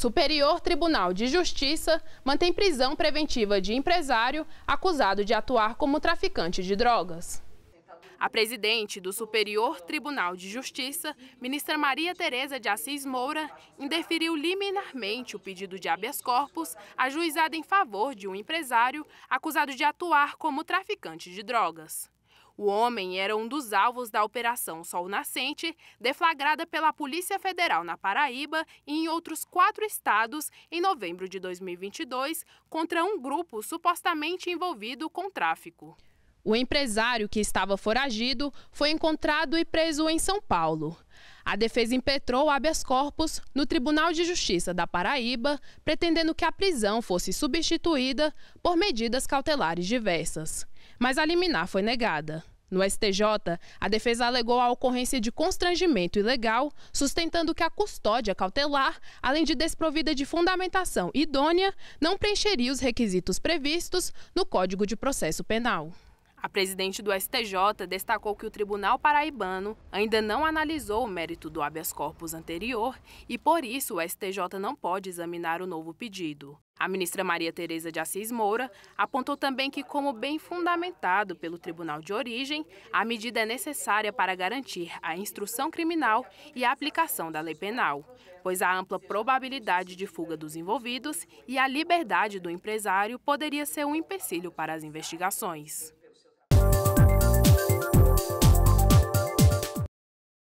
Superior Tribunal de Justiça mantém prisão preventiva de empresário acusado de atuar como traficante de drogas. A presidente do Superior Tribunal de Justiça, ministra Maria Tereza de Assis Moura, indeferiu liminarmente o pedido de habeas corpus ajuizado em favor de um empresário acusado de atuar como traficante de drogas. O homem era um dos alvos da Operação Sol Nascente, deflagrada pela Polícia Federal na Paraíba e em outros quatro estados em novembro de 2022, contra um grupo supostamente envolvido com tráfico. O empresário que estava foragido foi encontrado e preso em São Paulo. A defesa impetrou habeas corpus no Tribunal de Justiça da Paraíba, pretendendo que a prisão fosse substituída por medidas cautelares diversas. Mas a liminar foi negada. No STJ, a defesa alegou a ocorrência de constrangimento ilegal, sustentando que a custódia cautelar, além de desprovida de fundamentação idônea, não preencheria os requisitos previstos no Código de Processo Penal. A presidente do STJ destacou que o Tribunal Paraibano ainda não analisou o mérito do habeas corpus anterior e, por isso, o STJ não pode examinar o novo pedido. A ministra Maria Tereza de Assis Moura apontou também que, como bem fundamentado pelo Tribunal de Origem, a medida é necessária para garantir a instrução criminal e a aplicação da lei penal, pois a ampla probabilidade de fuga dos envolvidos e a liberdade do empresário poderia ser um empecilho para as investigações.